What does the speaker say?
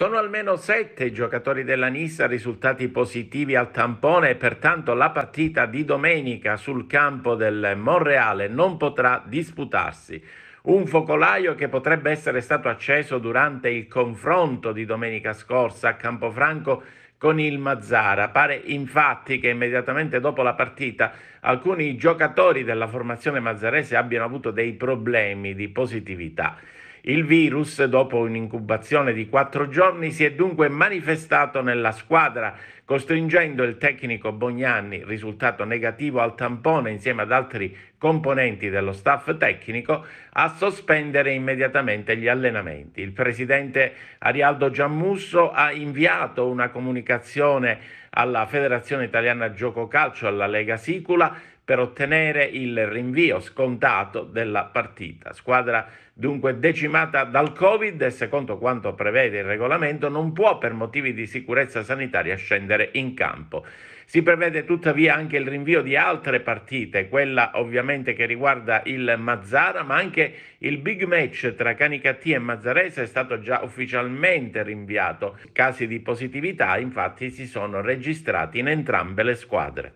Sono almeno sette i giocatori della Nissa risultati positivi al tampone e pertanto la partita di domenica sul campo del Monreale non potrà disputarsi. Un focolaio che potrebbe essere stato acceso durante il confronto di domenica scorsa a Campofranco con il Mazzara. Pare infatti che immediatamente dopo la partita alcuni giocatori della formazione mazzarese abbiano avuto dei problemi di positività. Il virus, dopo un'incubazione di quattro giorni, si è dunque manifestato nella squadra, costringendo il tecnico Bognanni, risultato negativo al tampone insieme ad altri componenti dello staff tecnico, a sospendere immediatamente gli allenamenti. Il presidente Arialdo Giammusso ha inviato una comunicazione alla Federazione Italiana Gioco Calcio, alla Lega Sicula, per ottenere il rinvio scontato della partita. Squadra dunque decimata dal Covid e secondo quanto prevede il regolamento non può per motivi di sicurezza sanitaria scendere in campo. Si prevede tuttavia anche il rinvio di altre partite, quella ovviamente che riguarda il Mazzara, ma anche il big match tra Canicattì e Mazzarese è stato già ufficialmente rinviato. Casi di positività infatti si sono registrati in entrambe le squadre.